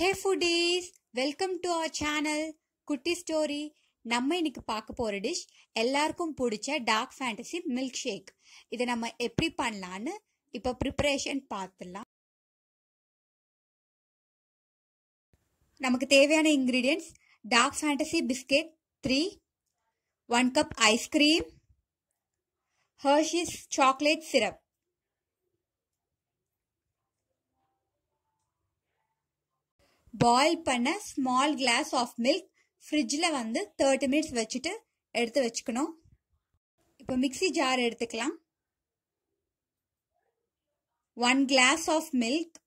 hey foodies welcome to our channel குட்டி story நம்ம இன்னைக்கு பார்க்க போகிற டிஷ் எல்லாருக்கும் பிடிச்ச டார்க் ஃபேண்டசி மில்க் ஷேக் இதை நம்ம எப்படி பண்ணலான்னு இப்போ ப்ரிப்பரேஷன் பார்த்துடலாம் நமக்கு தேவையான ingredients dark fantasy biscuit three one cup ice cream Hershey's chocolate syrup boil பண்ண ஸ்மால் கிளாஸ் ஆஃப் மில்க் ஃப்ரிட்ஜில் வந்து தேர்ட்டி மினிட்ஸ் வச்சுட்டு எடுத்து வச்சுக்கணும் இப்போ மிக்சி ஜார் எடுத்துக்கலாம் one glass of milk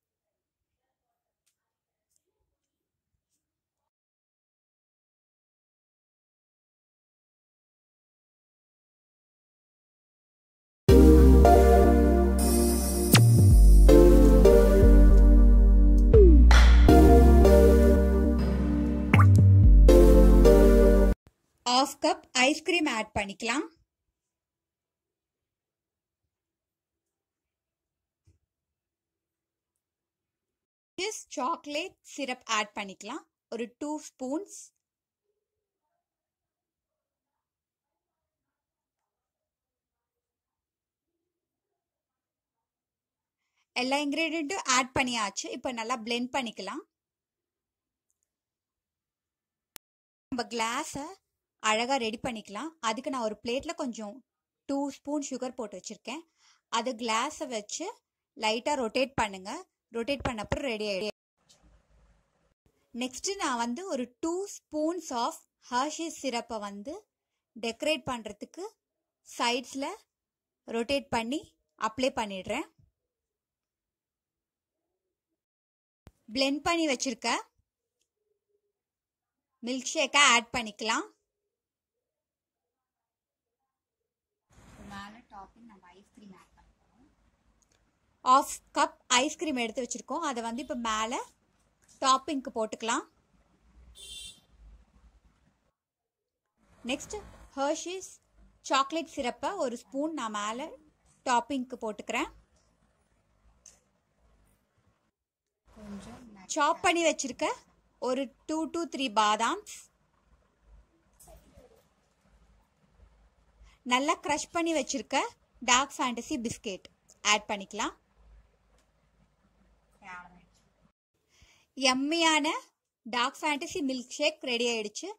half cup ice cream add பண்ணிக்கலாம் கிஸ் சாக்லேட் சிரப் ஆட் பண்ணிக்கலாம் ஒரு டூ ஸ்பூன்ஸ் எல்லா இன்க்ரீடியண்ட்டும் ஆட் பண்ணியாச்சு இப்போ நல்லா பிளெண்ட் பண்ணிக்கலாம் நம்ம கிளாஸை அழகாக ரெடி பண்ணிக்கலாம் அதுக்கு நான் ஒரு பிளேட்ல கொஞ்சம் டூ ஸ்பூன் சுகர் போட்டு வச்சுருக்கேன் அது கிளாஸை வச்சு லைட்டாக ரொட்டேட் பண்ணுங்கள் ரொட்டேட் பண்ண அப்புறம் ரெடி ஆகிடும் நெக்ஸ்ட்டு நான் வந்து ஒரு டூ ஸ்பூன்ஸ் ஆஃப் ஹர்ஷீஸ் சிரப்பை வந்து டெக்கரேட் பண்ணுறதுக்கு சைட்ஸில் ரொட்டேட் பண்ணி அப்ளை பண்ணிடுறேன் பிளெண்ட் பண்ணி வச்சிருக்க மில்க் ஷேக்கை ஆட் பண்ணிக்கலாம் ஆஃப் கப் ஐஸ்கிரீம் எடுத்து வச்சுருக்கோம் அதை வந்து இப்போ மேலே டாப்பிங்க்கு போட்டுக்கலாம் நெக்ஸ்ட் ஹர்ஷீஸ் சாக்லேட் சிரப்பை ஒரு ஸ்பூன் நான் மேலே டாப்பிங்க்கு போட்டுக்கிறேன் சாப் பண்ணி வச்சிருக்க ஒரு டூ டூ த்ரீ பாதாம்ஸ் நல்லா க்ரஷ் பண்ணி வச்சுருக்கேன் டார்க் ஃபேண்டசி பிஸ்கெட் ஆட் பண்ணிக்கலாம் எம்மியான dark fantasy milk shake ready ஆயிடுச்சு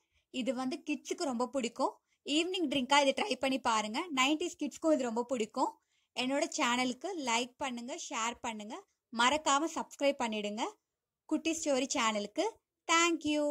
இது வந்து கிட்ஸுக்கு ரொம்ப பிடிக்கும் ஈவினிங் ட்ரிங்காக இதை ட்ரை பண்ணி பாருங்க நைன்டிஸ் கிட்ஸ்க்கும் இது ரொம்ப பிடிக்கும் என்னோட சேனலுக்கு லைக் பண்ணுங்க ஷேர் பண்ணுங்க மறக்காம சப்ஸ்கிரைப் பண்ணிடுங்க குட்டி ஸ்டோரி சேனலுக்கு தேங்க்யூ